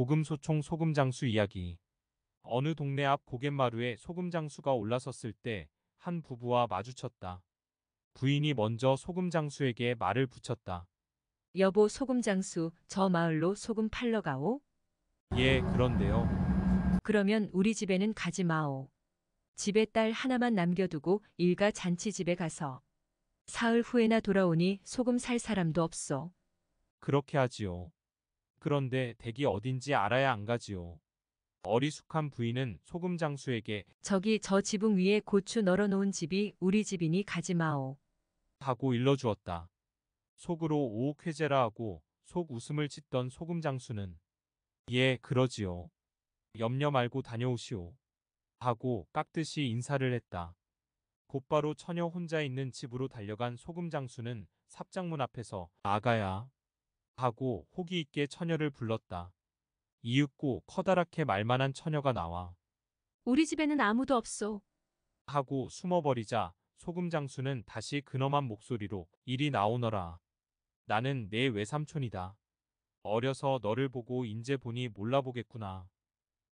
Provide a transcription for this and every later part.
고금소총 소금장수 이야기 어느 동네 앞 고갯마루에 소금장수가 올라섰을 때 한 부부와 마주쳤다. 부인이 먼저 소금장수에게 말을 붙였다. 여보 소금장수 저 마을로 소금 팔러 가오? 예 그런데요. 그러면 우리 집에는 가지 마오. 집에 딸 하나만 남겨두고 일가 잔치집에 가서 사흘 후에나 돌아오니 소금 살 사람도 없소. 그렇게 하지요. 그런데 댁이 어딘지 알아야 안 가지요. 어리숙한 부인은 소금 장수에게 저기 저 지붕 위에 고추 널어놓은 집이 우리 집이니 가지 마오. 하고 일러주었다. 속으로 오옥회제라 하고 속 웃음을 짓던 소금 장수는 예 그러지요. 염려 말고 다녀오시오. 하고 깍듯이 인사를 했다. 곧바로 처녀 혼자 있는 집으로 달려간 소금 장수는 삽장문 앞에서 아가야 하고 호기 있게 처녀를 불렀다. 이윽고 커다랗게 말만한 처녀가 나와 우리 집에는 아무도 없소. 하고 숨어버리자 소금 장수는 다시 근엄한 목소리로 이리 나오너라. 나는 내 외삼촌이다. 어려서 너를 보고 인제 보니 몰라보겠구나.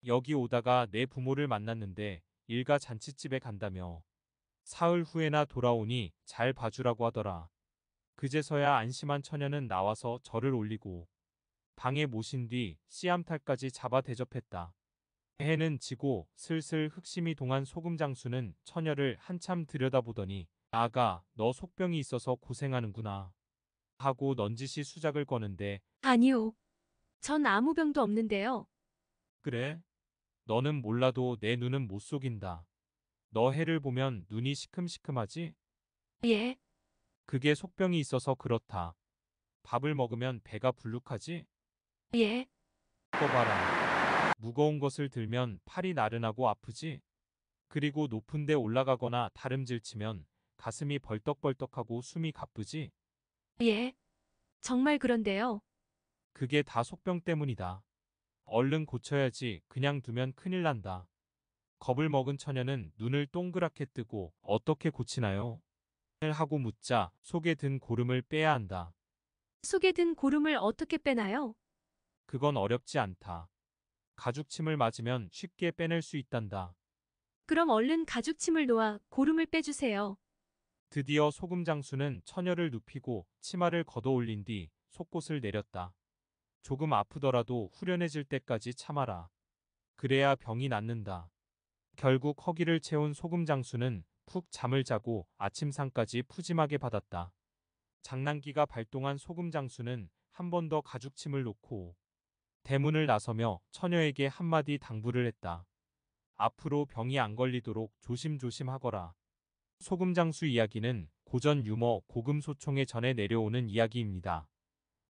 여기 오다가 내 부모를 만났는데 일가 잔치집에 간다며. 사흘 후에나 돌아오니 잘 봐주라고 하더라. 그제서야 안심한 처녀는 나와서 절을 올리고 방에 모신 뒤 씨암탈까지 잡아 대접했다. 해는 지고 슬슬 흑심이 동한 소금 장수는 처녀를 한참 들여다보더니 아가 너 속병이 있어서 고생하는구나 하고 넌지시 수작을 거는데 아니요 전 아무 병도 없는데요 그래 너는 몰라도 내 눈은 못 속인다 너 해를 보면 눈이 시큼시큼하지 예 그게 속병이 있어서 그렇다. 밥을 먹으면 배가 불룩하지? 예. 거 봐라. 무거운 것을 들면 팔이 나른하고 아프지? 그리고 높은 데 올라가거나 다름질 치면 가슴이 벌떡벌떡하고 숨이 가쁘지? 예. 정말 그런데요. 그게 다 속병 때문이다. 얼른 고쳐야지 그냥 두면 큰일 난다. 겁을 먹은 처녀는 눈을 동그랗게 뜨고 어떻게 고치나요? 하고 묻자 속에 든 고름을 빼야 한다. 속에 든 고름을 어떻게 빼나요? 그건 어렵지 않다. 가죽침을 맞으면 쉽게 빼낼 수 있단다. 그럼 얼른 가죽침을 놓아 고름을 빼주세요. 드디어 소금 장수는 처녀를 눕히고 치마를 걷어 올린 뒤 속곳을 내렸다. 조금 아프더라도 후련해질 때까지 참아라. 그래야 병이 낫는다. 결국 허기를 채운 소금 장수는 푹 잠을 자고 아침상까지 푸짐하게 받았다. 장난기가 발동한 소금 장수는 한 번 더 가죽침을 놓고 대문을 나서며 처녀에게 한마디 당부를 했다. 앞으로 병이 안 걸리도록 조심조심 하거라. 소금 장수 이야기는 고전 유머 고금소총의 전에 내려오는 이야기입니다.